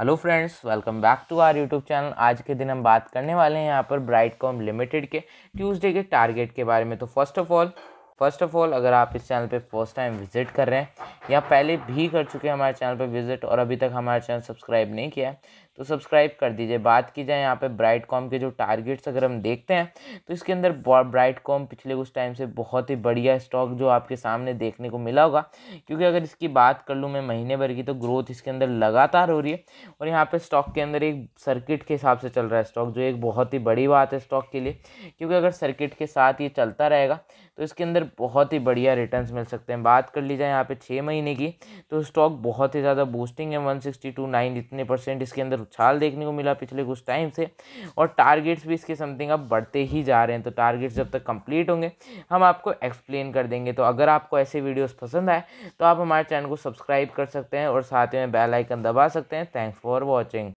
hello friends welcome back to our YouTube channel आज के दिन हम बात करने वाले हैं यहाँ पर ब्राइट कॉम लिमिटेड के ट्यूसडे के टारगेट के बारे में तो first of all first of all अगर आप इस चैनल पे फर्स्ट टाइम विजिट कर रहे हैं या पहले भी कर चुके हैं हमारे चैनल पे विजिट और अभी तक हमारा चैनल सब्सक्राइब नहीं किया है तो सब्सक्राइब कर दीजिए बात की जाए यहाँ पे ब्राइट कॉम के जो टारगेट्स अगर हम देखते हैं तो इसके अंदर ब्राइट कॉम पिछले कुछ टाइम से बहुत ही बढ़िया स्टॉक जो आपके सामने देखने को मिला होगा क्योंकि अगर इसकी बात कर लूँ मैं महीने भर की तो ग्रोथ इसके अंदर लगातार हो रही है और यहाँ पर स्टॉक के अंदर एक सर्किट के हिसाब से चल रहा है स्टॉक जो एक बहुत ही बड़ी बात है स्टॉक के लिए क्योंकि अगर सर्किट के साथ ये चलता रहेगा तो इसके अंदर बहुत ही बढ़िया रिटर्न्स मिल सकते हैं बात कर ली जाए यहाँ पे छः महीने की तो स्टॉक बहुत ही ज़्यादा बूस्टिंग है वन सिक्सटी टू नाइन इतने परसेंट इसके अंदर उछाल देखने को मिला पिछले कुछ टाइम से और टारगेट्स भी इसके समथिंग अब बढ़ते ही जा रहे हैं तो टारगेट्स जब तक कंप्लीट होंगे हम आपको एक्सप्लेन कर देंगे तो अगर आपको ऐसे वीडियोज़ पसंद आए तो आप हमारे चैनल को सब्सक्राइब कर सकते हैं और साथ में बेलाइकन दबा सकते हैं थैंक्स फॉर वॉचिंग